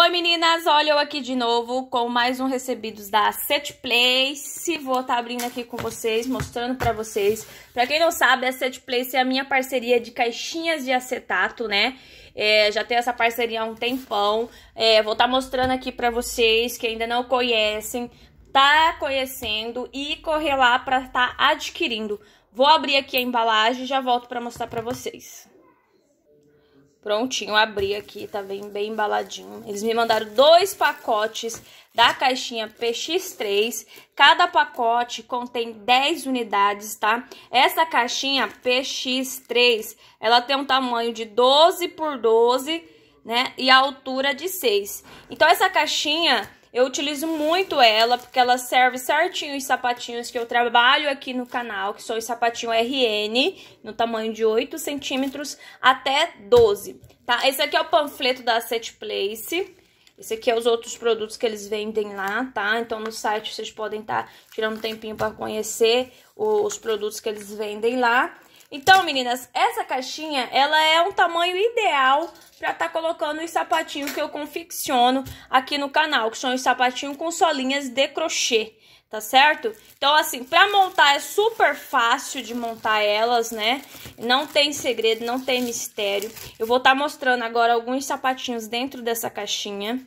Oi meninas, olha eu aqui de novo com mais um Recebidos da Set Place. Vou estar tá abrindo aqui com vocês, mostrando para vocês. Para quem não sabe, a Set Place é a minha parceria de caixinhas de acetato, né? É, já tenho essa parceria há um tempão. É, vou estar tá mostrando aqui para vocês que ainda não conhecem, tá conhecendo e correr lá para estar tá adquirindo. Vou abrir aqui a embalagem e já volto para mostrar para vocês. Prontinho, abri aqui, tá bem, bem embaladinho. Eles me mandaram dois pacotes da caixinha PX3. Cada pacote contém 10 unidades, tá? Essa caixinha PX3, ela tem um tamanho de 12 por 12, né? E a altura de 6. Então, essa caixinha eu utilizo muito ela, porque ela serve certinho os sapatinhos que eu trabalho aqui no canal, que são os sapatinhos RN, no tamanho de 8 centímetros até 12, tá? Esse aqui é o panfleto da Set Place. Esse aqui é os outros produtos que eles vendem lá, tá? Então, no site vocês podem estar tá tirando um tempinho para conhecer os produtos que eles vendem lá. Então, meninas, essa caixinha, ela é um tamanho ideal para estar tá colocando os sapatinhos que eu confecciono aqui no canal, que são os sapatinhos com solinhas de crochê, tá certo? Então, assim, para montar é super fácil de montar elas, né? Não tem segredo, não tem mistério. Eu vou estar tá mostrando agora alguns sapatinhos dentro dessa caixinha.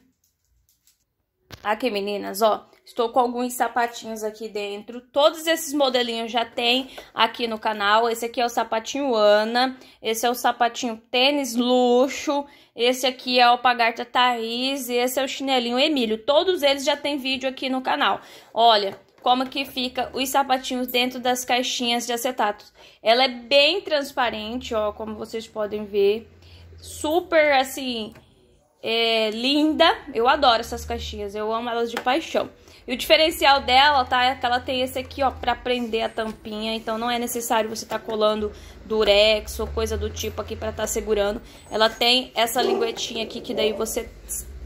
Aqui, meninas, ó. Estou com alguns sapatinhos aqui dentro. Todos esses modelinhos já tem aqui no canal. Esse aqui é o sapatinho Ana. Esse é o sapatinho tênis luxo. Esse aqui é o Pagarta Thaís. E esse é o chinelinho Emílio. Todos eles já tem vídeo aqui no canal. Olha, como que fica os sapatinhos dentro das caixinhas de acetato. Ela é bem transparente, ó, como vocês podem ver. Super, assim, é, linda. Eu adoro essas caixinhas, eu amo elas de paixão. E o diferencial dela, tá, é que ela tem esse aqui, ó, pra prender a tampinha. Então não é necessário você tá colando durex ou coisa do tipo aqui pra tá segurando. Ela tem essa linguetinha aqui que daí você,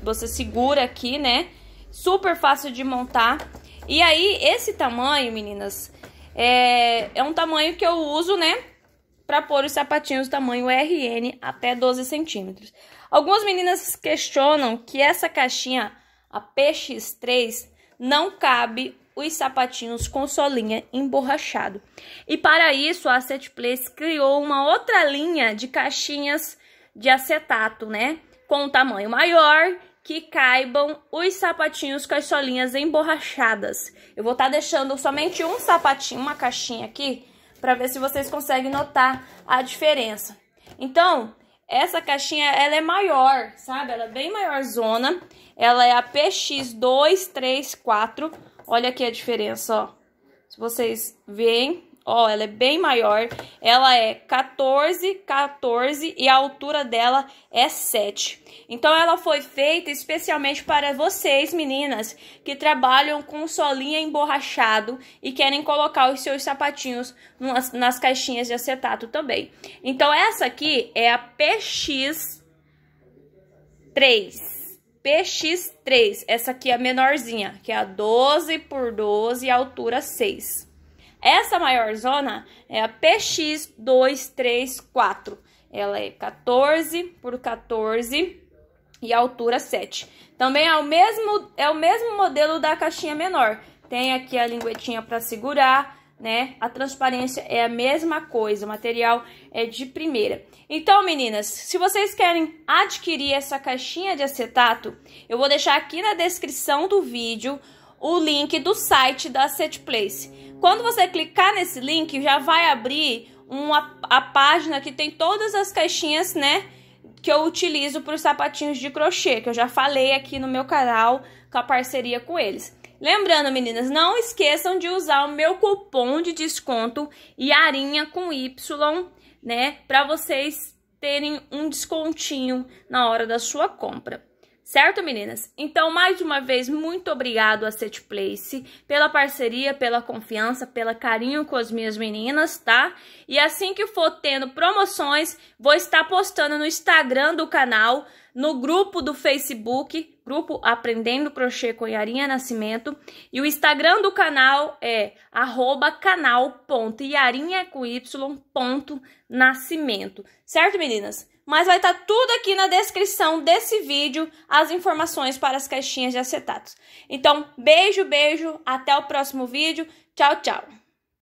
você segura aqui, né? Super fácil de montar. E aí, esse tamanho, meninas, é, é um tamanho que eu uso, né? Pra pôr os sapatinhos tamanho RN até 12 centímetros. Algumas meninas questionam que essa caixinha, a PX3, não cabe os sapatinhos com solinha emborrachado. E para isso, a Asset Place criou uma outra linha de caixinhas de acetato, né? Com um tamanho maior que caibam os sapatinhos com as solinhas emborrachadas. Eu vou estar tá deixando somente um sapatinho, uma caixinha aqui, para ver se vocês conseguem notar a diferença. Então, essa caixinha, ela é maior, sabe? Ela é bem maior zona. Ela é a PX234. Olha aqui a diferença, ó. Se vocês veem, Ó, ela é bem maior. Ela é 14, 14 e a altura dela é 7. Então, ela foi feita especialmente para vocês, meninas, que trabalham com solinha emborrachado e querem colocar os seus sapatinhos nas, nas caixinhas de acetato também. Então, essa aqui é a PX3. PX3, essa aqui é a menorzinha, que é a 12 por 12 e altura 6. Essa maior zona é a PX234. Ela é 14 por 14 e altura 7. Também é o mesmo, é o mesmo modelo da caixinha menor. Tem aqui a linguetinha para segurar, né? A transparência é a mesma coisa, o material é de primeira. Então, meninas, se vocês querem adquirir essa caixinha de acetato, eu vou deixar aqui na descrição do vídeo o link do site da Place. Quando você clicar nesse link, já vai abrir uma, a página que tem todas as caixinhas, né? Que eu utilizo para os sapatinhos de crochê, que eu já falei aqui no meu canal com a parceria com eles. Lembrando, meninas, não esqueçam de usar o meu cupom de desconto Yarinha com Y, né? Para vocês terem um descontinho na hora da sua compra. Certo, meninas? Então, mais uma vez, muito obrigado a Set Place pela parceria, pela confiança, pelo carinho com as minhas meninas, tá? E assim que for tendo promoções, vou estar postando no Instagram do canal, no grupo do Facebook, grupo Aprendendo Crochê com Iarinha Nascimento, e o Instagram do canal é canal.yarinhacoy.nascimento. Certo, meninas? mas vai estar tá tudo aqui na descrição desse vídeo as informações para as caixinhas de acetatos. Então, beijo, beijo, até o próximo vídeo. Tchau, tchau.